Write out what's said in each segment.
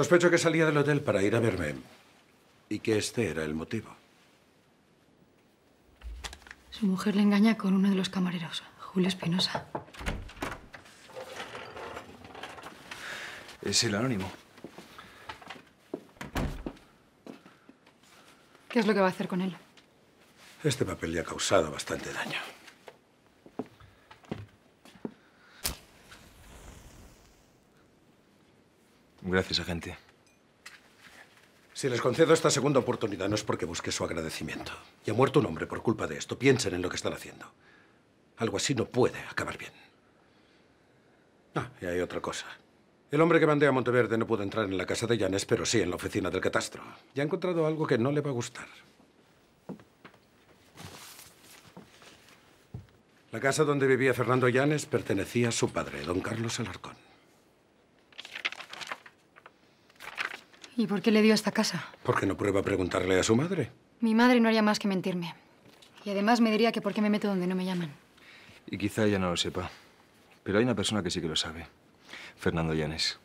Sospecho que salía del hotel para ir a verme y que este era el motivo. Su mujer le engaña con uno de los camareros, Julio Espinosa. Es el anónimo. ¿Qué es lo que va a hacer con él? Este papel le ha causado bastante daño. Gracias, agente. Si les concedo esta segunda oportunidad no es porque busque su agradecimiento. Y ha muerto un hombre por culpa de esto. Piensen en lo que están haciendo. Algo así no puede acabar bien. Ah, y hay otra cosa. El hombre que mandé a Monteverde no pudo entrar en la casa de Llanes, pero sí en la oficina del catastro. Y ha encontrado algo que no le va a gustar. La casa donde vivía Fernando Llanes pertenecía a su padre, don Carlos Alarcón. ¿Y por qué le dio esta casa? Porque no prueba a preguntarle a su madre? Mi madre no haría más que mentirme. Y además me diría que por qué me meto donde no me llaman. Y quizá ella no lo sepa. Pero hay una persona que sí que lo sabe. Fernando Llanes.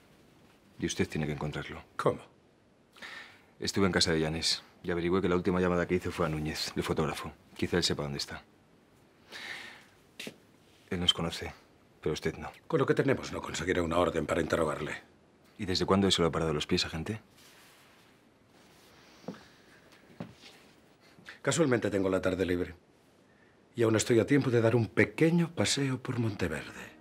Y usted tiene que encontrarlo. ¿Cómo? Estuve en casa de Llanes y averigüé que la última llamada que hizo fue a Núñez, el fotógrafo. Quizá él sepa dónde está. Él nos conoce, pero usted no. Con lo que tenemos no conseguirá una orden para interrogarle. ¿Y desde cuándo eso lo ha parado los pies, a gente? Casualmente tengo la tarde libre. Y aún estoy a tiempo de dar un pequeño paseo por Monteverde.